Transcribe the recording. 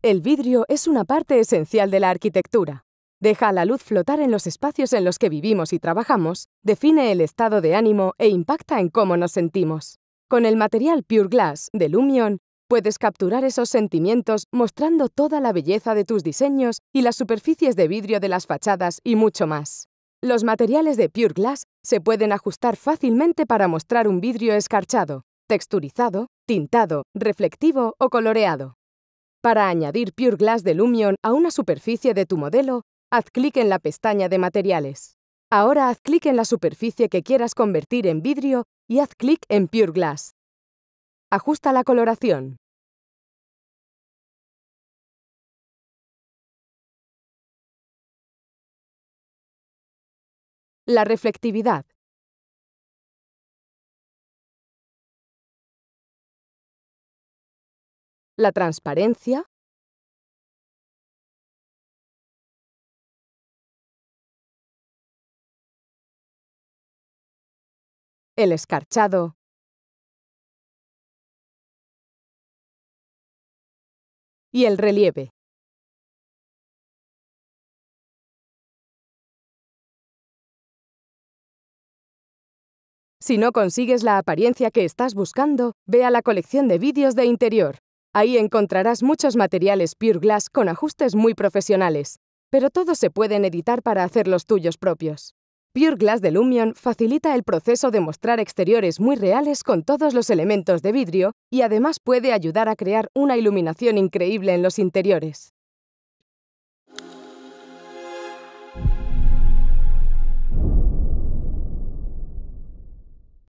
El vidrio es una parte esencial de la arquitectura. Deja la luz flotar en los espacios en los que vivimos y trabajamos, define el estado de ánimo e impacta en cómo nos sentimos. Con el material Pure Glass de Lumion, puedes capturar esos sentimientos mostrando toda la belleza de tus diseños y las superficies de vidrio de las fachadas y mucho más. Los materiales de Pure Glass se pueden ajustar fácilmente para mostrar un vidrio escarchado, texturizado, tintado, reflectivo o coloreado. Para añadir Pure Glass de Lumion a una superficie de tu modelo, haz clic en la pestaña de materiales. Ahora haz clic en la superficie que quieras convertir en vidrio y haz clic en Pure Glass. Ajusta la coloración. La reflectividad. La transparencia. El escarchado. Y el relieve. Si no consigues la apariencia que estás buscando, ve a la colección de vídeos de interior. Ahí encontrarás muchos materiales Pure Glass con ajustes muy profesionales, pero todos se pueden editar para hacer los tuyos propios. Pure Glass de Lumion facilita el proceso de mostrar exteriores muy reales con todos los elementos de vidrio y además puede ayudar a crear una iluminación increíble en los interiores.